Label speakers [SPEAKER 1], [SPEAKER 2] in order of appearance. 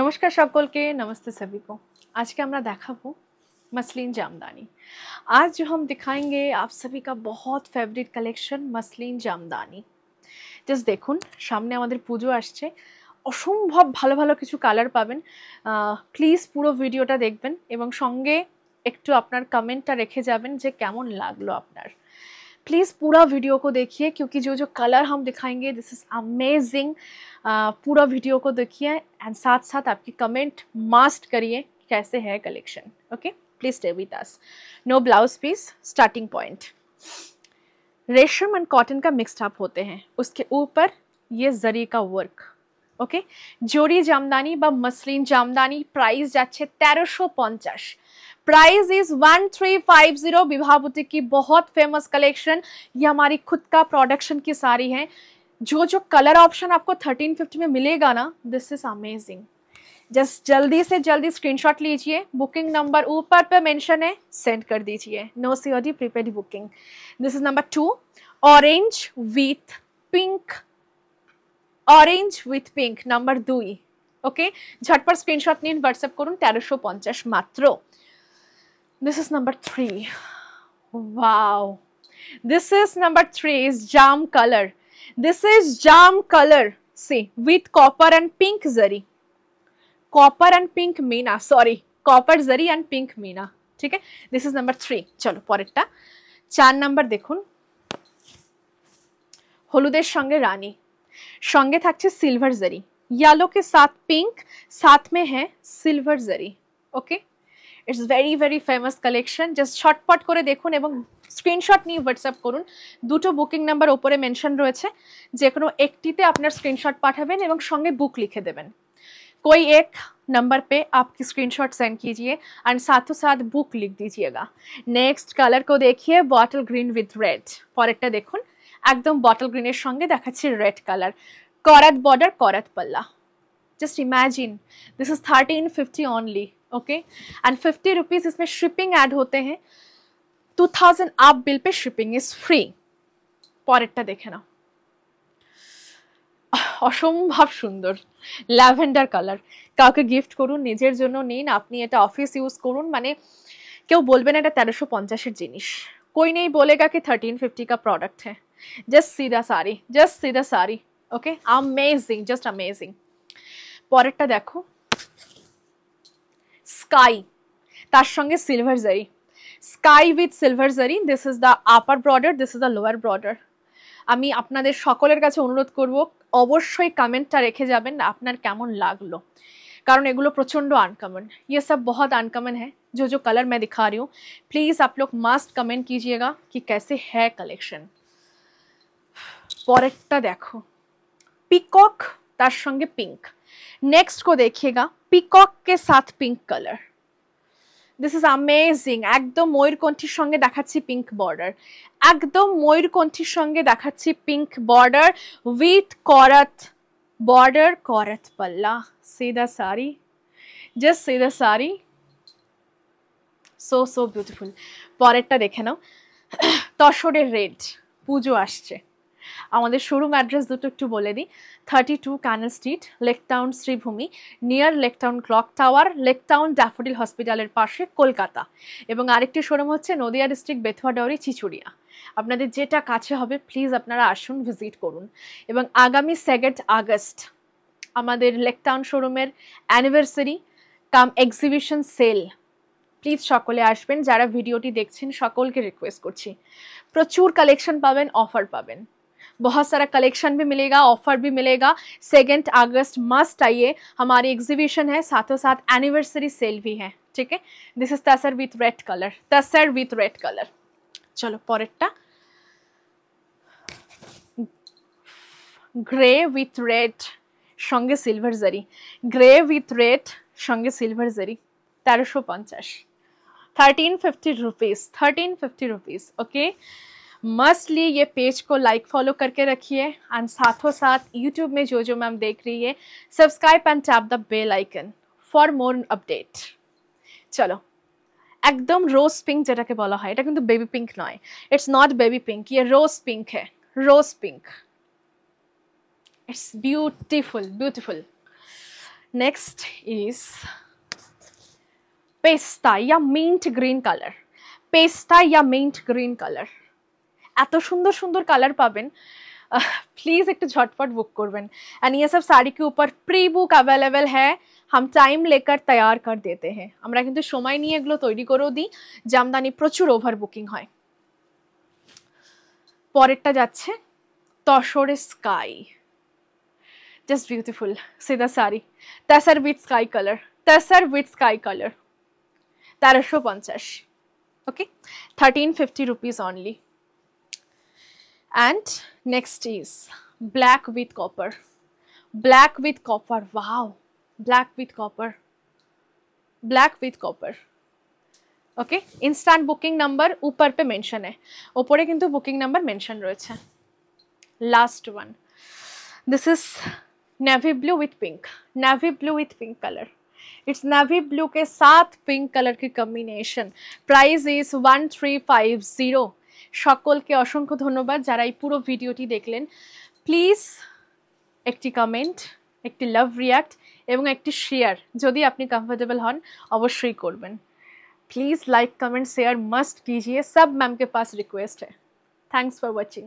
[SPEAKER 1] নমস্কার সকলকে নমস্তে সবিকো আজকে আমরা দেখাবো মসলিন জামদানি আজ जो দেখায়গে আপ आप सभी का बहुत फेवरेट कलेक्शन मसलिन জাস্ট দেখুন সামনে আমাদের পুজো আসছে অসম্ভব ভালো ভালো কিছু কালার পাবেন প্লিজ পুরো ভিডিওটা দেখবেন এবং সঙ্গে একটু আপনার কমেন্টটা রেখে যাবেন যে কেমন লাগলো আপনার प्लीज़ पूरा वीडियो को देखिए क्योंकि जो जो कलर हम दिखाएंगे दिस इज़ अमेजिंग पूरा वीडियो को देखिए एंड साथ साथ आपकी कमेंट मास्ट करिए कैसे है collection okay please stay with us no blouse piece starting point रेशम एंड कॉटन का मिक्सड अप होते हैं उसके ऊपर ये जरी का वर्क ओके जोड़ी जामदानी बा मसलिन जामदानी प्राइस প্রাইস तेरह सौ पंचाश price is one three zero Vibha boutique की बहुत फेमस कलेक्शन ये हमारी खुद का प्रोडक्शन की सारी है जो जो कलर ऑप्शन आपको थर्टीन फिफ्टी में मिलेगा ना दिस इज अमेजिंग जस्ट जल्दी से जल्दी स्क्रीनशॉट लीजिए बुकिंग नंबर ऊपर पे मेंशन है सेंड कर दीजिए no C D prepaid booking this is number two orange with pink orange with pink number दुई ओके झटपट स्क्रीनशॉट স্ক্রিনশট व्हाट्सएप करूँ तेरह सौ पंचाश मात्र this is number three wow this is number three is jam colour this is jam colour see with copper and pink zari copper and pink meena sorry copper zari and pink meena ठीक है this is number three चलो पर चार number देख हलुदे संगे रानी संगे थक silver जरी yellow के साथ पिंक साथ में है silver zari okay it's very very famous collection just শর্টপট করে দেখুন এবং স্ক্রিনশট নিয়ে হোয়াটসঅ্যাপ করুন দুটো বুকিং নাম্বার ওপরে মেনশন রয়েছে যে কোনো একটিতে আপনার স্ক্রিনশট পাঠাবেন এবং সঙ্গে বুক লিখে দেবেন কই এক নম্বর पे আপনি স্ক্রিনশট সেন্ড কিজিয়ে एंड साथों साथ বুক লিখ दीजिएगा নেক্সট কালার কো দেখিয়ে বটল গ্রিন উইথ রেড পরেরটা দেখুন একদম বটল গ্রিনের সঙ্গে দেখাচ্ছি রেড কালার করাত বর্ডার করাত পাল্লা just imagine this is thirteen fifty only okay and fifty rupees इसमें शिपिंग एड होते हैं टू थाउजेंड आप बिल पे शिपिंग इज फ्री पॉरेटा देखे ना असम्भव सुंदर लैभेंडार कलर का गिफ्ट करूँ निजे जो नीन आपनी ये अफिस यूज कर मैंने क्यों बोलें एट तेरश पंचाशेर जिनिस कोई नहीं बोलेगा कि थार्टीन फिफ्टी का प्रोडक्ट है जस्ट सीधा साड़ी जस्ट सीधा sari okay amazing just amazing पर देखो স্কাই তার সঙ্গে silver zari sky with silver zari this is the upper border this is the lower border আমি আপনাদের সকলের কাছে অনুরোধ করব অবশ্যই কমেন্টটা রেখে যাবেন আপনার কেমন লাগলো কারণ এগুলো প্রচণ্ড আনকমন ये ইয়ে সব बहुत अनकमन হ্যাঁ जो जो कलर मैं दिखा रही हूँ प्लीज़ आप लोग मस्ट कमेंट कीजिएगा कि कैसे है পরেরটা দেখো পিকক তার সঙ্গে পিঙ্ক नेक्स्ट को देखिएगा পিকক কে সাথ pink colour this is amazing একদম ময়ূরকণ্ঠীর সঙ্গে দেখাচ্ছি পিঙ্ক বর্ডার একদম ময়ূরকণ্ঠীর সঙ্গে দেখাচ্ছি পিঙ্ক বর্ডার উইথ করত বর্ডার করত পাল্লা সিদা সারি জাস্ট সিদা শাড়ি সো সো বিউটিফুল পরেরটা দেখে নাও তসরের রেড পুজো আসছে আমাদের শোরুম অ্যাড্রেস দুটো একটু বলে দিই thirty two canal street Lake Town Sreebhumi near Lake Town clock tower Lake Town daffodil হসপিটালের পাশে কলকাতা এবং আরেকটি শোরুম হচ্ছে নদিয়া ডিস্ট্রিক্ট বেথুয়াডাউরি চিচুড়িয়া আপনাদের যেটা কাছে হবে প্লিজ আপনারা আসুন ভিজিট করুন এবং আগামী সেকেন্ড আগস্ট আমাদের লেকটাউন শোরুমের anniversary cum exhibition sale please সকলে আসবেন যারা ভিডিওটি দেখছেন সকলকে রিকোয়েস্ট করছি প্রচুর কালেকশন পাবেন অফার পাবেন बहुत सारा कलेक्शन भी मिलेगा ऑफर भी मिलेगा सेकेंड अगस्त मस्ट आइए हमारी एग्जीबिशन है साथों साथ एनिवर्सरी सेल भी है ठीक है this is tussar with red colour tussar with red colour চলো ग्रे विथ रेड संगे silver zari grey with red संगे सिल्वर जरी तेरह सौ পঞ্চাশ thirteen fifty rupees thirteen fifty rupees okay mostly ये पेज को लाइक फॉलो करके रखिए एंड साथों साथ यूट्यूब में जो जो मैम देख रही है subscribe and tap the bell icon for more update चलो एकदम रोज पिंक जेटा के बला है ये क्योंकि बेबी पिंक नए इट्स नॉट बेबी पिंक ये रोज पिंक है rose pink it's beautiful beautiful next is पेस्ता या मिंट ग्रीन कलर पेस्ता या मिंट ग्रीन कलर এত সুন্দর সুন্দর কালার পাবেন প্লিজ একটু ঝটপট বুক করবেন অ্যান্ড ইয়ে সব শাড়িকে উপর প্রি বুক অ্যাভেলেবেল হ্যাঁ হাম টাইম লেকার लेकर কর দেতে হ্যাঁ আমরা কিন্তু সময় নিয়ে এগুলো তৈরি করেও দিই জামদানি প্রচুর ওভার বুকিং হয় পরেরটা যাচ্ছে তসরে স্কাই জাস্ট বিউটিফুল সিদা sari tussar with sky colour tussar with sky colour তেরোশো পঞ্চাশ okay thirteen fifty rupees only and next is black with copper black with copper wow black with copper black with copper okay instant booking number upar pe mention hai upore kintu booking number mention royeche last one this is navy blue with pink navy blue with pink color it's navy blue ke sath pink color ki combination price is 1350 সকলকে অসংখ্য ধন্যবাদ যারা এই পুরো ভিডিওটি দেখলেন please একটি comment একটি লাভ রিয়াক্ট এবং একটি শেয়ার যদি আপনি কমফর্টেবল হন অবশ্যই করবেন please like comment share must কিজিয়ে সব ম্যামকে পাস রিকোয়েস্ট হ্যাঁ থ্যাংকস ফর ওয়াচিং